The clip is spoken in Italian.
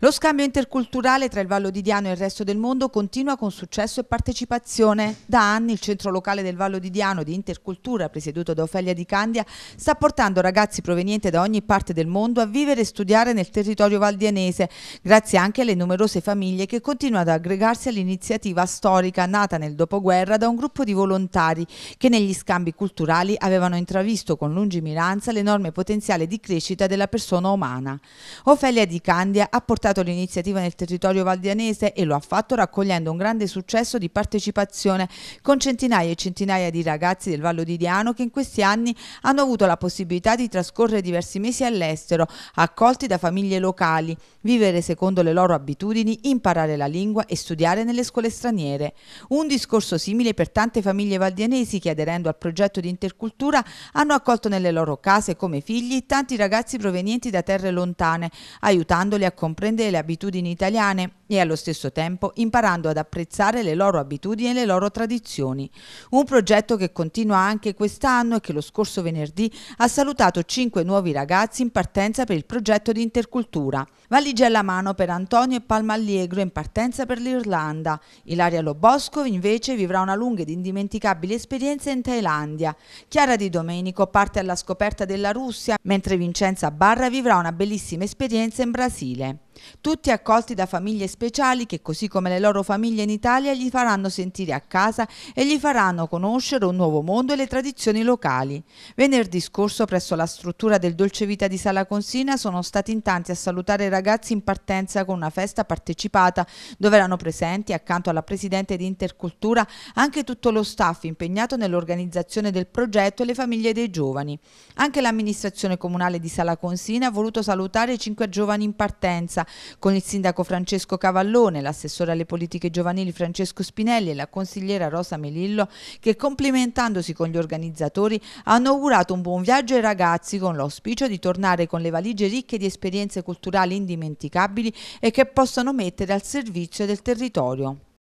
Lo scambio interculturale tra il Vallo di Diano e il resto del mondo continua con successo e partecipazione. Da anni il centro locale del Vallo di Diano di Intercultura, presieduto da Ofelia Di Candia, sta portando ragazzi provenienti da ogni parte del mondo a vivere e studiare nel territorio valdianese, grazie anche alle numerose famiglie che continuano ad aggregarsi all'iniziativa storica nata nel dopoguerra da un gruppo di volontari che negli scambi culturali avevano intravisto con lungimiranza l'enorme potenziale di crescita della persona umana. Ofelia Di Candia ha portato portato l'iniziativa nel territorio valdianese e lo ha fatto raccogliendo un grande successo di partecipazione con centinaia e centinaia di ragazzi del Vallo di Diano che in questi anni hanno avuto la possibilità di trascorrere diversi mesi all'estero, accolti da famiglie locali, vivere secondo le loro abitudini, imparare la lingua e studiare nelle scuole straniere. Un discorso simile per tante famiglie valdianesi che aderendo al progetto di intercultura hanno accolto nelle loro case come figli tanti ragazzi provenienti da terre lontane, aiutandoli a comprendere comprende le abitudini italiane e allo stesso tempo imparando ad apprezzare le loro abitudini e le loro tradizioni. Un progetto che continua anche quest'anno e che lo scorso venerdì ha salutato cinque nuovi ragazzi in partenza per il progetto di intercultura. Valigia alla mano per Antonio e Palmallegro in partenza per l'Irlanda. Ilaria Lobosco invece vivrà una lunga ed indimenticabile esperienza in Thailandia. Chiara Di Domenico parte alla scoperta della Russia, mentre Vincenza Barra vivrà una bellissima esperienza in Brasile. Tutti accolti da famiglie speciali che, così come le loro famiglie in Italia, gli faranno sentire a casa e gli faranno conoscere un nuovo mondo e le tradizioni locali. Venerdì scorso, presso la struttura del Dolce Vita di Sala Consina, sono stati in tanti a salutare i ragazzi in partenza con una festa partecipata, dove erano presenti, accanto alla Presidente di Intercultura, anche tutto lo staff impegnato nell'organizzazione del progetto e le famiglie dei giovani. Anche l'amministrazione comunale di Sala Consina ha voluto salutare i cinque giovani in partenza con il sindaco Francesco Cavallone, l'assessore alle politiche giovanili Francesco Spinelli e la consigliera Rosa Melillo che complimentandosi con gli organizzatori hanno augurato un buon viaggio ai ragazzi con l'auspicio di tornare con le valigie ricche di esperienze culturali indimenticabili e che possano mettere al servizio del territorio.